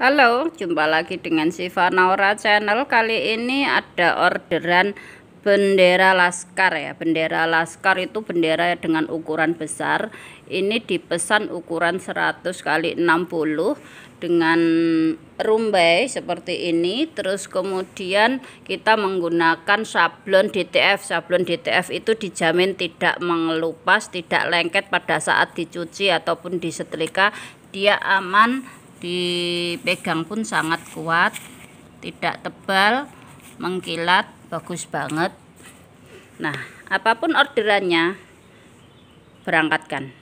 Halo, jumpa lagi dengan Siva Naura Channel. Kali ini ada orderan bendera laskar ya. Bendera laskar itu bendera dengan ukuran besar. Ini dipesan ukuran 100 kali 60 dengan rumbai seperti ini. Terus kemudian kita menggunakan sablon DTF. Sablon DTF itu dijamin tidak mengelupas, tidak lengket pada saat dicuci ataupun disetrika. Dia aman dipegang pun sangat kuat tidak tebal mengkilat bagus banget nah apapun orderannya berangkatkan